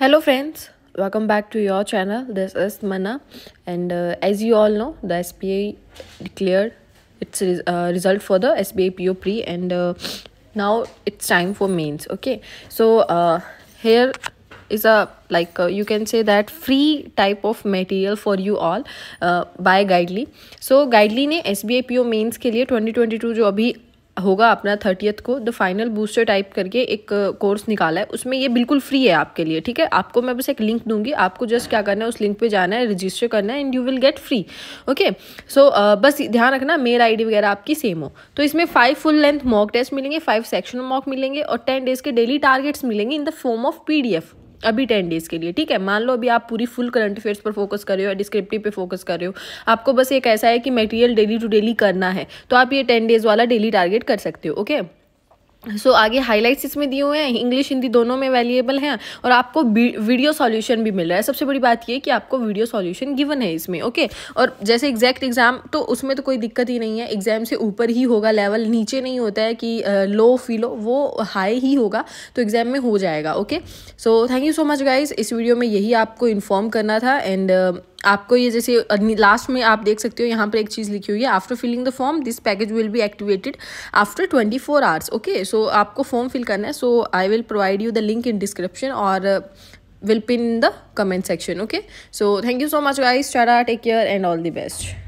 hello friends welcome back to your channel this is mana and uh, as you all know the spa declared its res uh, result for the sba po pre and uh, now it's time for mains okay so uh, here is a like uh, you can say that free type of material for you all uh, by guidely so guidely ne S PO mains ke liye 2022 jo abhi होगा अपना thirtieth को the final booster type करके एक course uh, निकाला है उसमें ये बिल्कुल फ्री है आपके लिए ठीक है आपको मैं बस एक लिंक दूंगी आपको जस्ट क्या करना है उस लिंक पे जाना है रजिस्टर करना है and you will get free okay so बस ध्यान रखना मेल आईडी वगैरह आपकी सेम हो तो इसमें five full length mock test मिलेंगे फाइव सेक्शनल मॉक मिलेंगे और टेन डेज के डेली टारगेट्स मिलेंगे in the form of P अभी टेन डेज़ के लिए ठीक है मान लो अभी आप पूरी फुल करंट अफेयर्स पर फोकस कर रहे हो डिस्क्रिप्टिव पे फोकस कर रहे हो आपको बस एक ऐसा है कि मटेरियल डेली टू डेली करना है तो आप ये टेन डेज़ वाला डेली टारगेट कर सकते हो ओके okay? सो so, आगे हाइलाइट्स इसमें दिए हुए हैं इंग्लिश हिंदी दोनों में वैल्यूएबल हैं और आपको वीडियो सॉल्यूशन भी मिल रहा है सबसे बड़ी बात यह कि आपको वीडियो सॉल्यूशन गिवन है इसमें ओके और जैसे एग्जैक्ट एग्जाम तो उसमें तो कोई दिक्कत ही नहीं है एग्जाम से ऊपर ही होगा लेवल नीचे नहीं होता है कि लो फीलो वो हाई ही होगा तो एग्जाम में हो जाएगा okay so thank you so much guys इस वीडियो में यही आपको इन्फॉर्म करना था एंड आपको ये जैसे लास्ट में आप देख सकते हो यहाँ पर एक चीज़ लिखी हुई है after filling the form this package will be activated after twenty four hours okay so आपको फॉर्म फिल करना है so I will provide you the link in description और will pin in the comment section okay so thank you so much guys tada take care and all the best